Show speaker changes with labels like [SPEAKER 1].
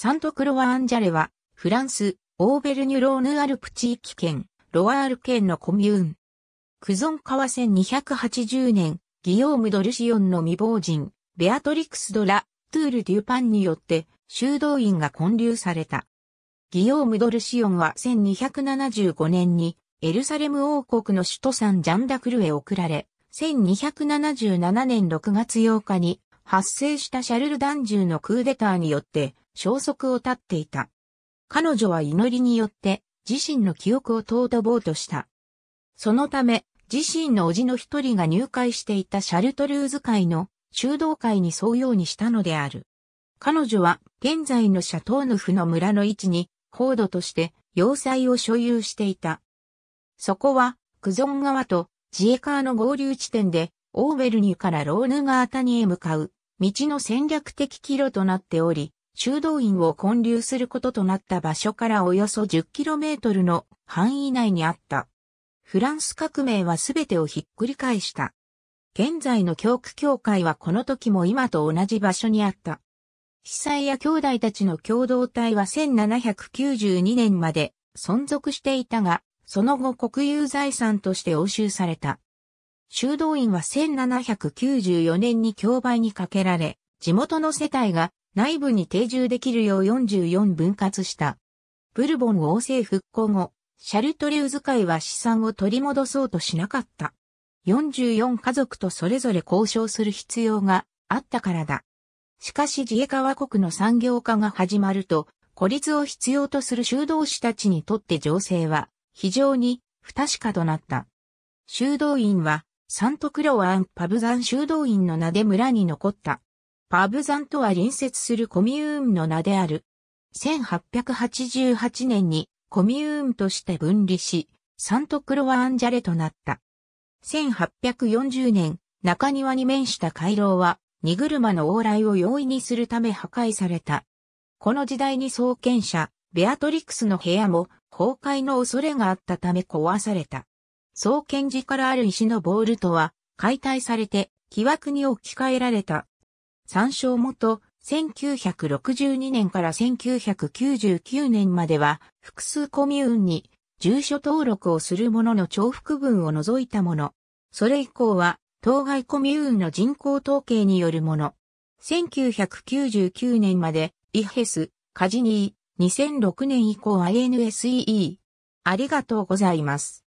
[SPEAKER 1] サントクロワ・アンジャレは、フランス、オーベルニュ・ローヌ・アルプ地域圏、ロワール県のコミューン。クゾン川1280年、ギヨーム・ドルシオンの未亡人、ベアトリクス・ドラ、トゥール・デュパンによって、修道院が建立された。ギヨーム・ドルシオンは1275年に、エルサレム王国の首都サン・ジャンダクルへ送られ、1277年6月8日に発生したシャルルダンのクーデターによって消息を絶っていた。彼女は祈りによって自身の記憶を尊ぼうとした。そのため、自身の叔父の一人が入会していたシャルトルーズ会の修道会に沿うようにしたのである。彼女は現在のシャトーヌフの村の位置に、ードとして要塞を所有していた。そこは、クゾン川とジエカーの合流地点で、オーベルニュからローヌ川谷へ向かう道の戦略的岐路となっており、修道院を建立することとなった場所からおよそ 10km の範囲内にあった。フランス革命は全てをひっくり返した。現在の教区教会はこの時も今と同じ場所にあった。被災や兄弟たちの共同体は1792年まで存続していたが、その後国有財産として押収された。修道院は1794年に競売にかけられ、地元の世帯が内部に定住できるよう44分割した。ブルボン王政復興後、シャルトレウズ会は資産を取り戻そうとしなかった。44家族とそれぞれ交渉する必要があったからだ。しかし自衛川国の産業化が始まると、孤立を必要とする修道士たちにとって情勢は非常に不確かとなった。修道院はサントクロワン・パブザン修道院の名で村に残った。パブザンとは隣接するコミューンの名である。1888年にコミューンとして分離し、サントクロワンジャレとなった。1840年、中庭に面した回廊は、荷車の往来を容易にするため破壊された。この時代に創建者、ベアトリクスの部屋も崩壊の恐れがあったため壊された。創建時からある石のボールとは、解体されて、木枠に置き換えられた。参照元、1962年から1999年までは、複数コミューンに、住所登録をする者の重複分を除いたもの。それ以降は、当該コミューンの人口統計によるもの。1999年まで、イヘス、カジニー、2006年以降 INSEE。ありがとうございます。